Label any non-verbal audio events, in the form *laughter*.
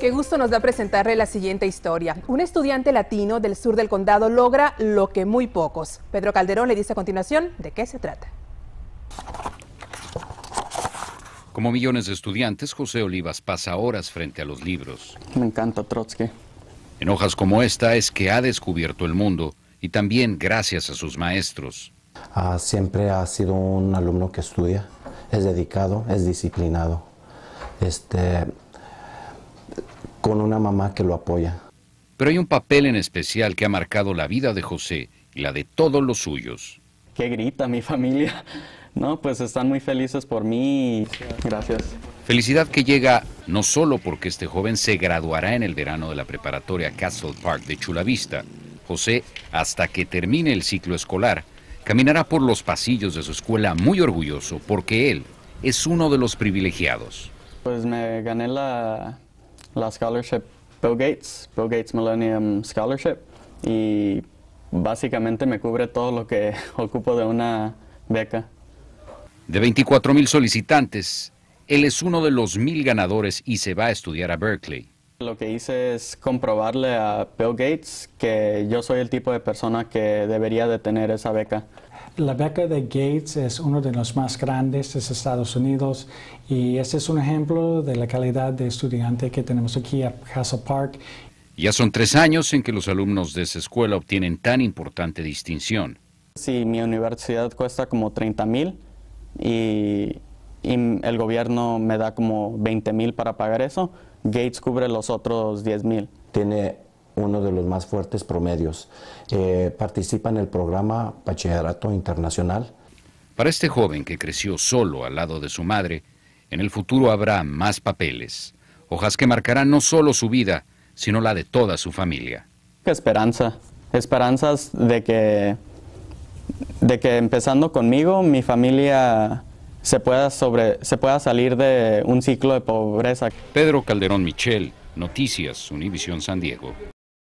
Qué gusto nos da presentarle la siguiente historia. Un estudiante latino del sur del condado logra lo que muy pocos. Pedro Calderón le dice a continuación de qué se trata. Como millones de estudiantes, José Olivas pasa horas frente a los libros. Me encanta Trotsky. En hojas como esta es que ha descubierto el mundo y también gracias a sus maestros. Ah, siempre ha sido un alumno que estudia, es dedicado, es disciplinado. Este, con una mamá que lo apoya. Pero hay un papel en especial que ha marcado la vida de José y la de todos los suyos. ¿Qué grita mi familia? No, pues están muy felices por mí. Gracias. Felicidad que llega no solo porque este joven se graduará en el verano de la preparatoria Castle Park de Chula Vista. José, hasta que termine el ciclo escolar, caminará por los pasillos de su escuela muy orgulloso porque él es uno de los privilegiados. Pues me gané la, la scholarship Bill Gates, Bill Gates Millennium Scholarship, y básicamente me cubre todo lo que *laughs* ocupo de una beca. De 24 mil solicitantes, él es uno de los mil ganadores y se va a estudiar a Berkeley. Lo que hice es comprobarle a Bill Gates que yo soy el tipo de persona que debería de tener esa beca. La beca de Gates es uno de los más grandes de Estados Unidos y este es un ejemplo de la calidad de estudiante que tenemos aquí a Hassel Park. Ya son tres años en que los alumnos de esa escuela obtienen tan importante distinción. Si mi universidad cuesta como 30 mil y, el gobierno me da como 20 mil para pagar eso, Gates cubre los otros 10 mil. Tiene uno de los más fuertes promedios. Eh, participa en el programa Bachillerato Internacional. Para este joven que creció solo al lado de su madre, en el futuro habrá más papeles, hojas que marcarán no solo su vida, sino la de toda su familia. Esperanza, esperanzas de que, de que empezando conmigo mi familia se pueda, sobre, se pueda salir de un ciclo de pobreza. Pedro Calderón Michel, Noticias Univisión San Diego.